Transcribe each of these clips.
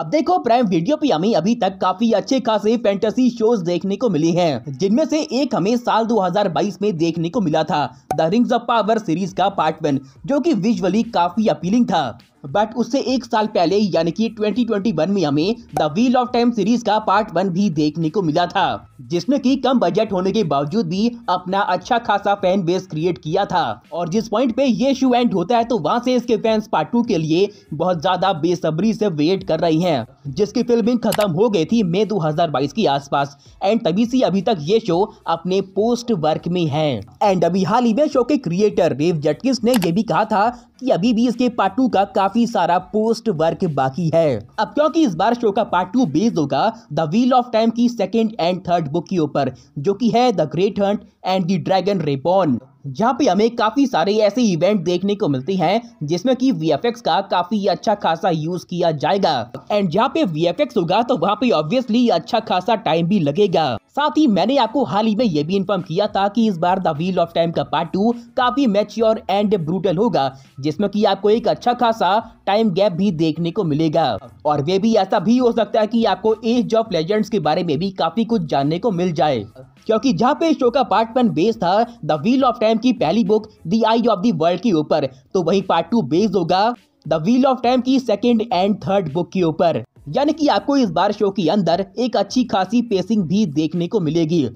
अब देखो prime video पे हमें अभी तक काफी अच्छे खासे फैंटेसी शोज देखने को मिले हैं जिनमें से एक हमें साल 2022 में देखने को मिला था the Rings of Power series का पार्ट वन जो कि विजुअली काफी अपीलिंग था बट उससे एक साल पहले यानी कि 2021 में हमें the Wheel of Time series का पार्ट वन भी देखने को मिला था जिसने कि कम बजट होने के बावजूद भी अपना अच्छा खासा फैन बेस क्रिएट किया था और जिस पॉइंट पे ये शो एंड होता है तो वहाँ से इसके फैंस पार्ट टू के लिए बहुत ज्यादा बेसब्री से वेट कर रही है जिसकी फिल्मिंग खत्म हो गई थी मई दो के आस एंड तभी से अभी तक ये शो अपने पोस्ट वर्क में है एंड अभी हाल ही में शो के क्रिएटर रेव जटकिस ने यह भी कहा था कि अभी भी इसके पार्ट टू का काफी सारा पोस्ट वर्क बाकी है अब क्योंकि इस बार शो का पार्ट टू बेस्ड होगा द व्हील ऑफ टाइम की सेकेंड एंड थर्ड बुक के ऊपर जो की है the Great Hunt and the Dragon Reborn यहाँ पे हमें काफ़ी सारे ऐसे इवेंट देखने को मिलते हैं जिसमें कि वी का काफ़ी अच्छा खासा यूज़ किया जाएगा एंड जहाँ पे VFX होगा तो वहाँ पे ऑब्वियसली अच्छा खासा टाइम भी लगेगा साथ ही मैंने आपको हाल ही में ये भी इन्फॉर्म किया था कि इस बार द व्हील ऑफ टाइम का पार्ट टू काफ़ी मैच्योर एंड ब्रूटल होगा जिसमें कि आपको एक अच्छा खासा टाइम गैप भी देखने को मिलेगा और वे भी ऐसा भी हो सकता है कि आपको एज ऑफ लेजेंड्स के बारे में भी काफ़ी कुछ जानने को मिल जाए क्योंकि जहाँ पे शो का पार्ट वन बेस था द व्हील ऑफ टाइम की पहली book the Eye of the World के ऊपर तो वही पार्ट टू बेस्ड होगा द व्हील ऑफ टाइम की सेकेंड एंड थर्ड बुक के ऊपर यानी कि आपको इस बार शो के अंदर एक अच्छी खासी पेसिंग भी देखने को मिलेगी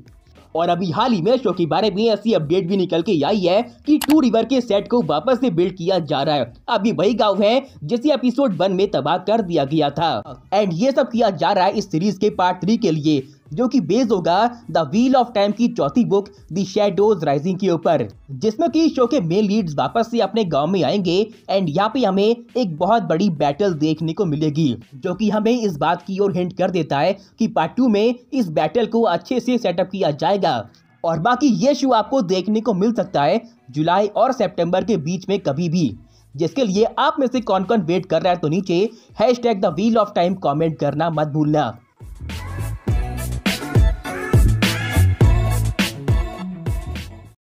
और अभी हाल ही में शो के बारे में ऐसी अपडेट भी निकल के आई है कि टू रिवर के सेट को वापस से बिल्ड किया जा रहा है अभी वही गांव है जिसे एपिसोड वन में तबाह कर दिया गया था एंड ये सब किया जा रहा है इस सीरीज के पार्ट थ्री के लिए जो कि बेस होगा द व्हील ऑफ टाइम की चौथी बुक दी शेडोज राइजिंग के ऊपर जिसमें कि शो के मेन लीड्स वापस से अपने गांव में आएंगे एंड यहाँ पे हमें एक बहुत बड़ी बैटल देखने को मिलेगी जो कि हमें इस बात की ओर हिंट कर देता है कि पार्ट टू में इस बैटल को अच्छे से सेटअप किया जाएगा और बाकी ये शो आपको देखने को मिल सकता है जुलाई और सेप्टेम्बर के बीच में कभी भी जिसके लिए आप में से कौन कौन वेट कर रहा है तो नीचे hashtag the Wheel of Time comment करना मत भूलना